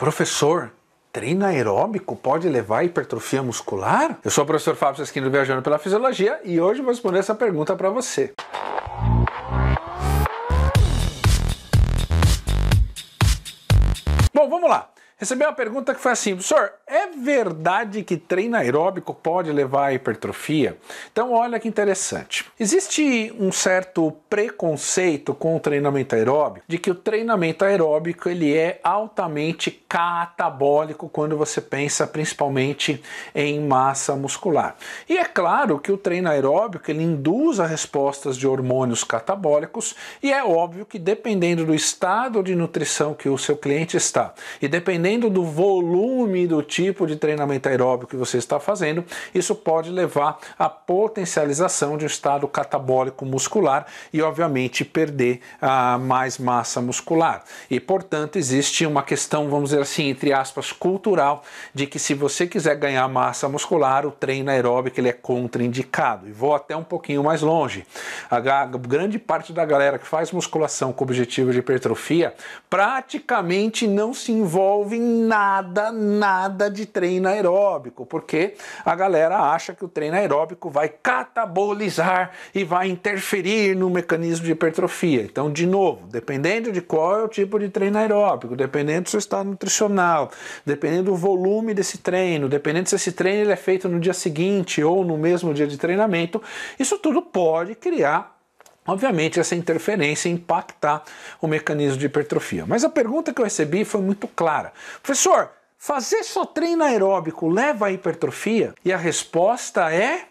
Professor, treino aeróbico pode levar à hipertrofia muscular? Eu sou o professor Fábio Sesquino, viajando pela fisiologia, e hoje vou responder essa pergunta para você. Bom, vamos lá. Recebi uma pergunta que foi assim, professor, é verdade que treino aeróbico pode levar à hipertrofia? Então olha que interessante. Existe um certo preconceito com o treinamento aeróbico, de que o treinamento aeróbico ele é altamente catabólico quando você pensa principalmente em massa muscular. E é claro que o treino aeróbico ele induz a respostas de hormônios catabólicos e é óbvio que dependendo do estado de nutrição que o seu cliente está e dependendo do volume do tipo de treinamento aeróbico que você está fazendo, isso pode levar à potencialização de um estado catabólico muscular e obviamente perder ah, mais massa muscular. E portanto existe uma questão, vamos dizer dizer assim, entre aspas, cultural, de que se você quiser ganhar massa muscular, o treino aeróbico ele é contraindicado. E vou até um pouquinho mais longe. A grande parte da galera que faz musculação com objetivo de hipertrofia praticamente não se envolve em nada, nada de treino aeróbico, porque a galera acha que o treino aeróbico vai catabolizar e vai interferir no mecanismo de hipertrofia. Então, de novo, dependendo de qual é o tipo de treino aeróbico, dependendo se você está nutricionista nutricional, dependendo do volume desse treino, dependendo se esse treino ele é feito no dia seguinte ou no mesmo dia de treinamento, isso tudo pode criar Obviamente, essa interferência impactar o mecanismo de hipertrofia. Mas a pergunta que eu recebi foi muito clara. Professor, fazer só treino aeróbico leva à hipertrofia? E a resposta é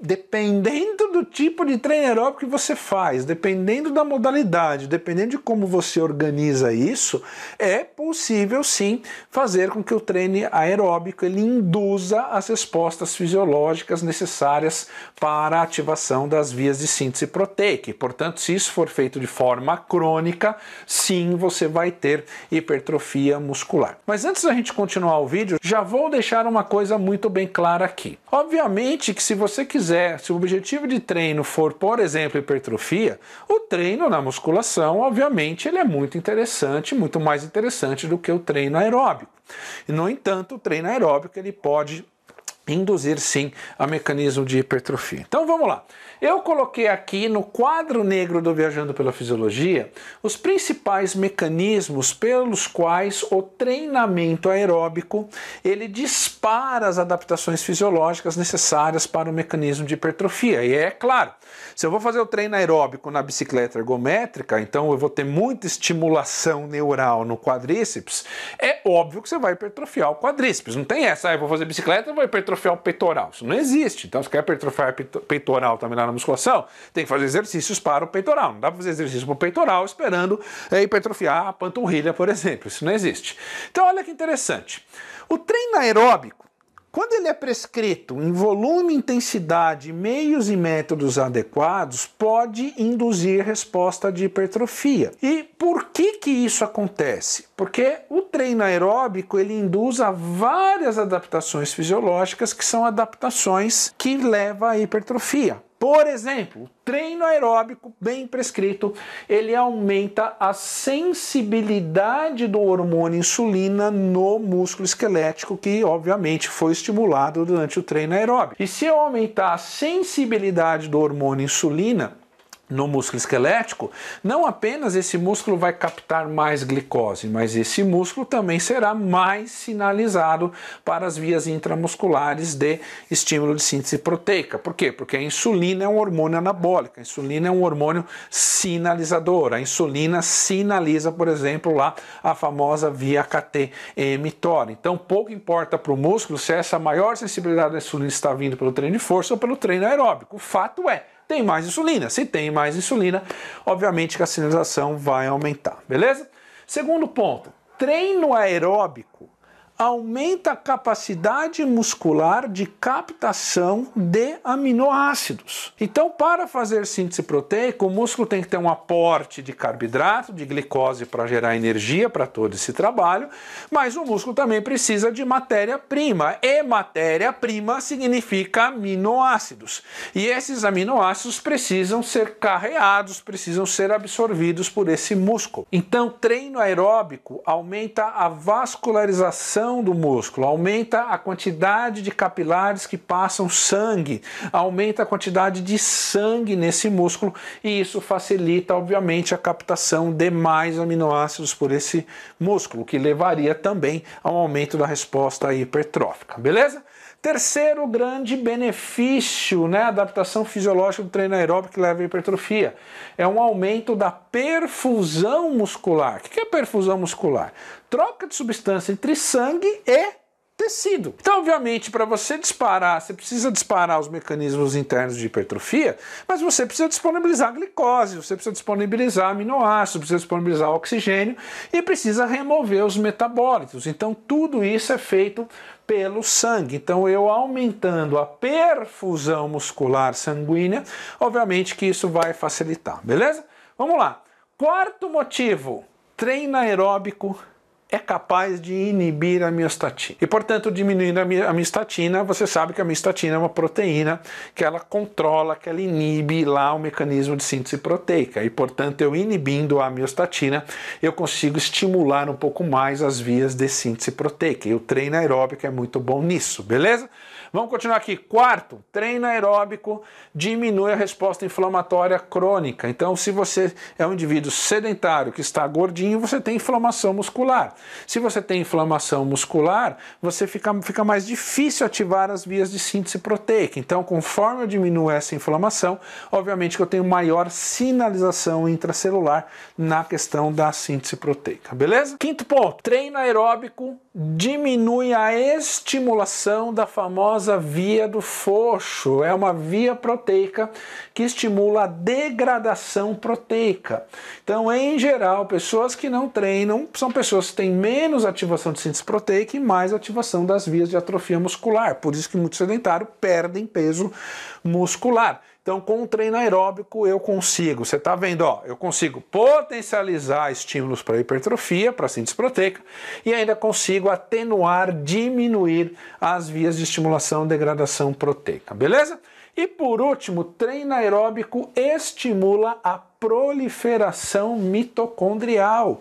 dependendo do tipo de treino aeróbico que você faz, dependendo da modalidade, dependendo de como você organiza isso, é possível sim fazer com que o treino aeróbico ele induza as respostas fisiológicas necessárias para a ativação das vias de síntese proteica. portanto, se isso for feito de forma crônica, sim, você vai ter hipertrofia muscular. Mas antes da gente continuar o vídeo, já vou deixar uma coisa muito bem clara aqui. Obviamente que se você quiser quiser. Se o objetivo de treino for, por exemplo, hipertrofia, o treino na musculação, obviamente, ele é muito interessante, muito mais interessante do que o treino aeróbico. E, no entanto, o treino aeróbico ele pode induzir sim a mecanismo de hipertrofia. Então vamos lá. Eu coloquei aqui no quadro negro do Viajando pela Fisiologia os principais mecanismos pelos quais o treinamento aeróbico ele dispara as adaptações fisiológicas necessárias para o mecanismo de hipertrofia. E é claro, se eu vou fazer o treino aeróbico na bicicleta ergométrica, então eu vou ter muita estimulação neural no quadríceps, é óbvio que você vai hipertrofiar o quadríceps. Não tem essa, ah, eu vou fazer bicicleta, eu vou hipertrofiar hipertrofiar o peitoral. Isso não existe. Então, se quer hipertrofiar peitoral também lá na musculação, tem que fazer exercícios para o peitoral. Não dá para fazer exercício para o peitoral esperando é, hipertrofiar a panturrilha, por exemplo. Isso não existe. Então, olha que interessante. O treino aeróbico quando ele é prescrito em volume, intensidade, meios e métodos adequados, pode induzir resposta de hipertrofia. E por que que isso acontece? Porque o treino aeróbico ele induz a várias adaptações fisiológicas que são adaptações que levam à hipertrofia. Por exemplo, o treino aeróbico bem prescrito, ele aumenta a sensibilidade do hormônio insulina no músculo esquelético que obviamente foi estimulado durante o treino aeróbico. E se eu aumentar a sensibilidade do hormônio insulina, no músculo esquelético, não apenas esse músculo vai captar mais glicose, mas esse músculo também será mais sinalizado para as vias intramusculares de estímulo de síntese proteica. Por quê? Porque a insulina é um hormônio anabólico, a insulina é um hormônio sinalizador. A insulina sinaliza, por exemplo, lá a famosa via KT-mTOR. Então, pouco importa para o músculo se essa maior sensibilidade à insulina está vindo pelo treino de força ou pelo treino aeróbico. O fato é tem mais insulina. Se tem mais insulina, obviamente que a sinalização vai aumentar, beleza? Segundo ponto, treino aeróbico aumenta a capacidade muscular de captação de aminoácidos. Então, para fazer síntese proteica, o músculo tem que ter um aporte de carboidrato, de glicose para gerar energia para todo esse trabalho, mas o músculo também precisa de matéria-prima. E matéria-prima significa aminoácidos. E esses aminoácidos precisam ser carreados, precisam ser absorvidos por esse músculo. Então, treino aeróbico aumenta a vascularização contração do músculo, aumenta a quantidade de capilares que passam sangue, aumenta a quantidade de sangue nesse músculo e isso facilita, obviamente, a captação de mais aminoácidos por esse músculo, que levaria também a um aumento da resposta hipertrófica, beleza? Terceiro grande benefício, né, adaptação fisiológica do treino aeróbico que leva à hipertrofia, é um aumento da perfusão muscular. O que é perfusão muscular? Troca de substância entre sangue e tecido. Então, obviamente, para você disparar, você precisa disparar os mecanismos internos de hipertrofia, mas você precisa disponibilizar glicose, você precisa disponibilizar aminoácidos, precisa disponibilizar oxigênio e precisa remover os metabólitos. Então, tudo isso é feito pelo sangue. Então, eu aumentando a perfusão muscular sanguínea, obviamente que isso vai facilitar, beleza? Vamos lá. Quarto motivo, treino aeróbico é capaz de inibir a miostatina. E, portanto, diminuindo a miostatina, você sabe que a miostatina é uma proteína que ela controla, que ela inibe lá o mecanismo de síntese proteica. E, portanto, eu inibindo a miostatina, eu consigo estimular um pouco mais as vias de síntese proteica. E o treino aeróbico é muito bom nisso, beleza? Vamos continuar aqui. Quarto, treino aeróbico diminui a resposta inflamatória crônica. Então, se você é um indivíduo sedentário que está gordinho, você tem inflamação muscular. Se você tem inflamação muscular, você fica, fica mais difícil ativar as vias de síntese proteica. Então, conforme eu diminuo essa inflamação, obviamente que eu tenho maior sinalização intracelular na questão da síntese proteica, beleza? Quinto ponto, treino aeróbico diminui a estimulação da famosa famosa via do focho é uma via proteica que estimula a degradação proteica. Então, em geral, pessoas que não treinam são pessoas que têm menos ativação de síntese proteica e mais ativação das vias de atrofia muscular. Por isso que muitos sedentários perdem peso muscular. Então, com o treino aeróbico, eu consigo. Você está vendo, ó, eu consigo potencializar estímulos para hipertrofia, para síntese proteica, e ainda consigo atenuar, diminuir as vias de estimulação e degradação proteica, beleza? E por último, treino aeróbico estimula a proliferação mitocondrial.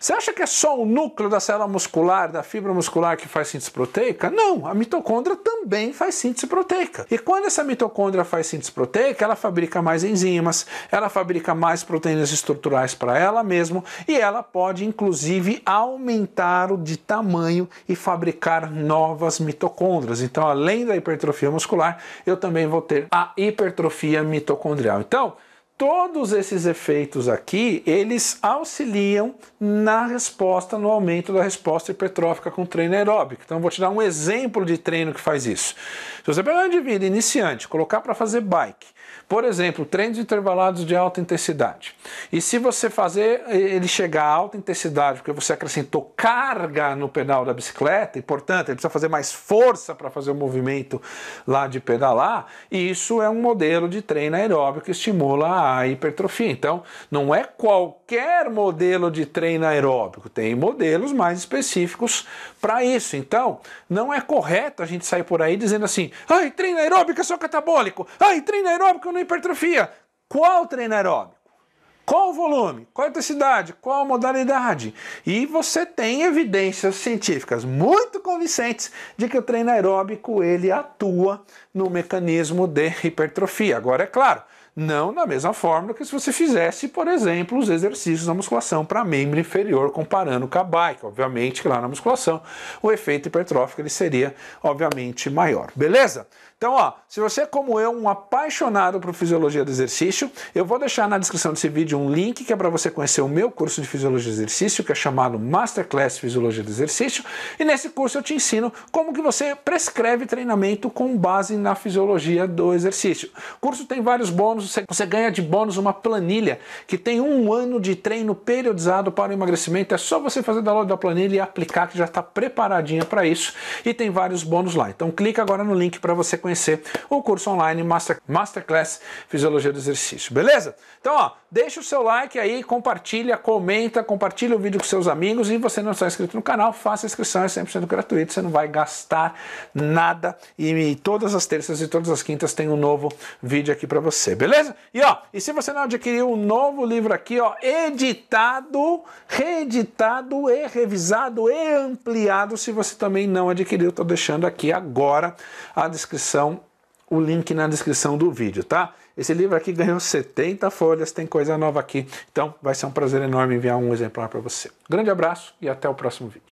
Você acha que é só o núcleo da célula muscular, da fibra muscular que faz síntese proteica? Não, a mitocôndria também faz síntese proteica. E quando essa mitocôndria faz síntese proteica, ela fabrica mais enzimas, ela fabrica mais proteínas estruturais para ela mesma e ela pode inclusive aumentar o de tamanho e fabricar novas mitocôndrias. Então, além da hipertrofia muscular, eu também vou ter a hipertrofia mitocondrial. Então, todos esses efeitos aqui, eles auxiliam na resposta, no aumento da resposta hipertrófica com treino aeróbico. Então, vou te dar um exemplo de treino que faz isso. Se você pegar um indivíduo iniciante, colocar para fazer bike, por exemplo, treinos intervalados de alta intensidade, e se você fazer ele chegar a alta intensidade, porque você acrescentou carga no pedal da bicicleta, e portanto ele precisa fazer mais força para fazer o movimento lá de pedalar, isso é um modelo de treino aeróbico que estimula a a hipertrofia. Então, não é qualquer modelo de treino aeróbico, tem modelos mais específicos para isso. Então, não é correto a gente sair por aí dizendo assim: ai, treino aeróbico é só catabólico, ai, treino aeróbico não hipertrofia. Qual treino aeróbico? Qual o volume? Qual a intensidade? Qual a modalidade? E você tem evidências científicas muito convincentes de que o treino aeróbico ele atua no mecanismo de hipertrofia. Agora é claro, não da mesma forma que se você fizesse, por exemplo, os exercícios da musculação para membro inferior, comparando com a bike. Obviamente que lá na musculação o efeito hipertrófico ele seria, obviamente, maior. Beleza? Então, ó, se você é como eu, um apaixonado por fisiologia do exercício, eu vou deixar na descrição desse vídeo um link que é para você conhecer o meu curso de fisiologia do exercício, que é chamado Masterclass Fisiologia do Exercício, e nesse curso eu te ensino como que você prescreve treinamento com base na fisiologia do exercício. O curso tem vários bônus você ganha de bônus uma planilha que tem um ano de treino periodizado para o emagrecimento. É só você fazer download da planilha e aplicar, que já está preparadinha para isso. E tem vários bônus lá. Então clica agora no link para você conhecer o curso online Master, Masterclass Fisiologia do Exercício. Beleza? Então, ó, deixa o seu like aí, compartilha, comenta, compartilha o vídeo com seus amigos. E você não está inscrito no canal, faça a inscrição, é 100% gratuito, você não vai gastar nada. E, e todas as terças e todas as quintas tem um novo vídeo aqui para você, beleza? Beleza? E ó, e se você não adquiriu um novo livro aqui, ó, editado, reeditado e revisado e ampliado, se você também não adquiriu, estou deixando aqui agora a descrição, o link na descrição do vídeo, tá? Esse livro aqui ganhou 70 folhas, tem coisa nova aqui. Então, vai ser um prazer enorme enviar um exemplar para você. Grande abraço e até o próximo vídeo.